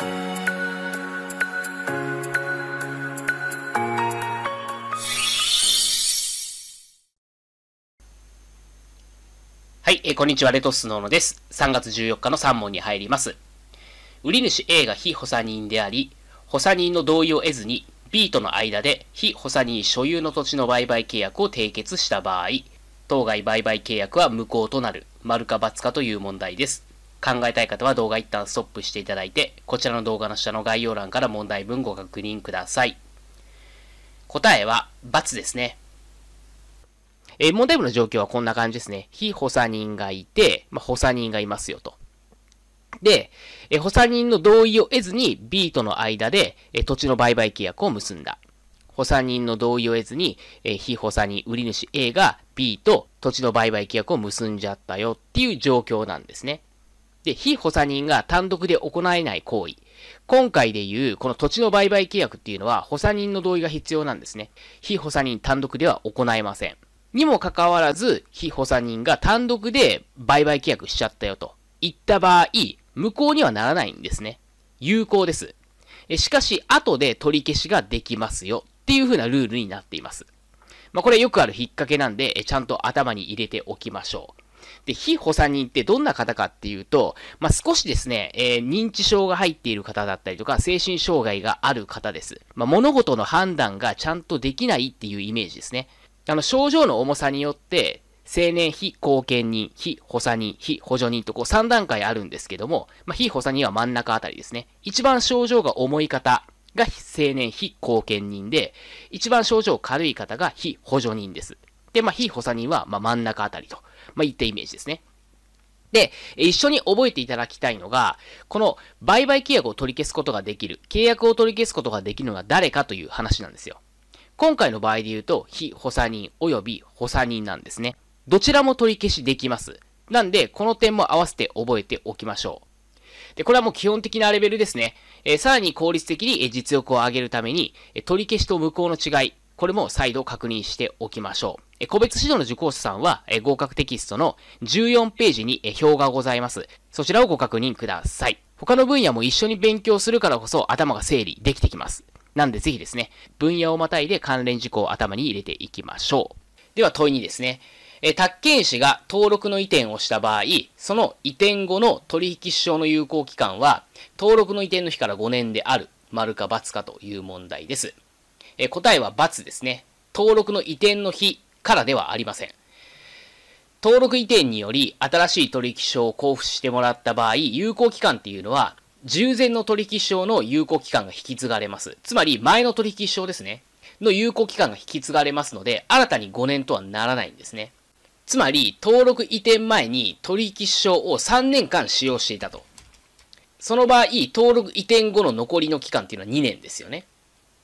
はい、えー、こんにちは、レトスノーノです。3月14日の3問に入ります。売り主 A が非補佐人であり、補佐人の同意を得ずに B との間で非補佐人所有の土地の売買契約を締結した場合、当該売買契約は無効となる、丸か×かという問題です。考えたい方は動画一旦ストップしていただいて、こちらの動画の下の概要欄から問題文ご確認ください。答えは、×ですね。えー、問題文の状況はこんな感じですね。非補佐人がいて、まあ、補佐人がいますよと。で、えー、補佐人の同意を得ずに B との間で、えー、土地の売買契約を結んだ。補佐人の同意を得ずに、えー、非補佐人、売り主 A が B と土地の売買契約を結んじゃったよっていう状況なんですね。で、被補佐人が単独で行えない行為。今回でいう、この土地の売買契約っていうのは、補佐人の同意が必要なんですね。被補佐人単独では行えません。にもかかわらず、被補佐人が単独で売買契約しちゃったよと言った場合、無効にはならないんですね。有効です。しかし、後で取り消しができますよっていう風なルールになっています。まあ、これよくある引っ掛けなんで、ちゃんと頭に入れておきましょう。で、非補佐人ってどんな方かっていうと、まあ、少しですね、えー、認知症が入っている方だったりとか、精神障害がある方です。まあ、物事の判断がちゃんとできないっていうイメージですね。あの、症状の重さによって、青年非貢献人、非補佐人、非補助人とこう3段階あるんですけども、まあ、非補佐人は真ん中あたりですね。一番症状が重い方が青年非貢献人で、一番症状軽い方が非補助人です。で、まあ、非補佐人はま真ん中あたりとまあ、いったイメージですね。で、一緒に覚えていただきたいのが、この売買契約を取り消すことができる、契約を取り消すことができるのは誰かという話なんですよ。今回の場合で言うと、非補佐人及び補佐人なんですね。どちらも取り消しできます。なんで、この点も合わせて覚えておきましょう。で、これはもう基本的なレベルですね。えー、さらに効率的に実力を上げるために、取り消しと無効の違い、これも再度確認しておきましょう。え個別指導の受講者さんは、え合格テキストの14ページに、え表がございます。そちらをご確認ください。他の分野も一緒に勉強するからこそ頭が整理できてきます。なんでぜひですね、分野をまたいで関連事項を頭に入れていきましょう。では問いにですね、え、宅建士が登録の移転をした場合、その移転後の取引証の有効期間は、登録の移転の日から5年である、丸か×かという問題です。え、答えは×ですね。登録の移転の日からではありません。登録移転により新しい取引証を交付してもらった場合、有効期間っていうのは、従前の取引証の有効期間が引き継がれます。つまり、前の取引証ですね。の有効期間が引き継がれますので、新たに5年とはならないんですね。つまり、登録移転前に取引証を3年間使用していたと。その場合、登録移転後の残りの期間っていうのは2年ですよね。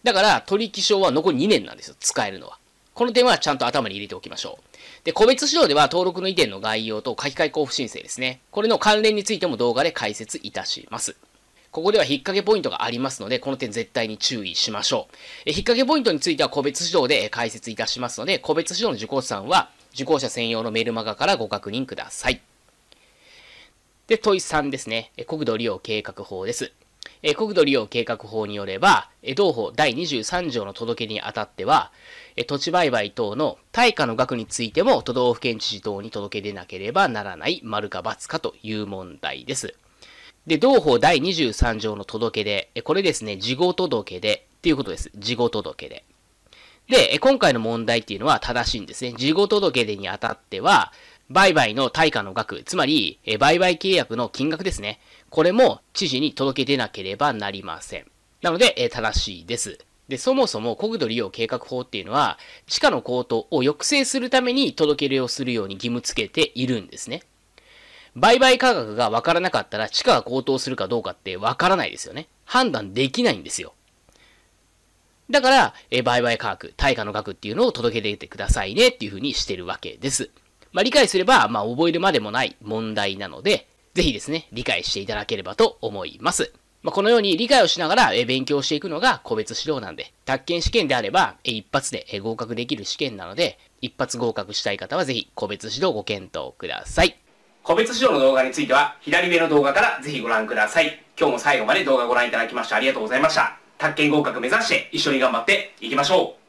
だから、取引証は残り2年なんですよ、使えるのは。この点はちゃんと頭に入れておきましょう。で、個別指導では登録の移転の概要と書き換え交付申請ですね。これの関連についても動画で解説いたします。ここでは引っ掛けポイントがありますので、この点絶対に注意しましょう。え引っ掛けポイントについては個別指導で解説いたしますので、個別指導の受講者さんは受講者専用のメルマガからご確認ください。で、問い3ですね。国土利用計画法です。え国土利用計画法によれば、え同法第23条の届けにあたっては、え土地売買等の対価の額についても都道府県知事等に届け出なければならない丸か×かという問題です。で、同法第23条の届け出、えこれですね、事後届でっていうことです。事後届で。で、今回の問題っていうのは正しいんですね。事後届出にあたっては、売買の対価の額、つまり、え売買契約の金額ですね。これも知事に届け出なければなりません。なので、え正しいです。で、そもそも国土利用計画法っていうのは、地価の高騰を抑制するために届け出をするように義務付けているんですね。売買価格がわからなかったら地価が高騰するかどうかってわからないですよね。判断できないんですよ。だから、え売買価格、対価の額っていうのを届け出てくださいねっていうふうにしてるわけです。まあ、理解すれば、まあ、覚えるまでもない問題なので、ぜひですね、理解していただければと思います。まあ、このように理解をしながら勉強していくのが個別指導なんで、宅建試験であれば一発で合格できる試験なので、一発合格したい方はぜひ個別指導ご検討ください。個別指導の動画については、左上の動画からぜひご覧ください。今日も最後まで動画ご覧いただきましてありがとうございました。宅建合格目指して一緒に頑張っていきましょう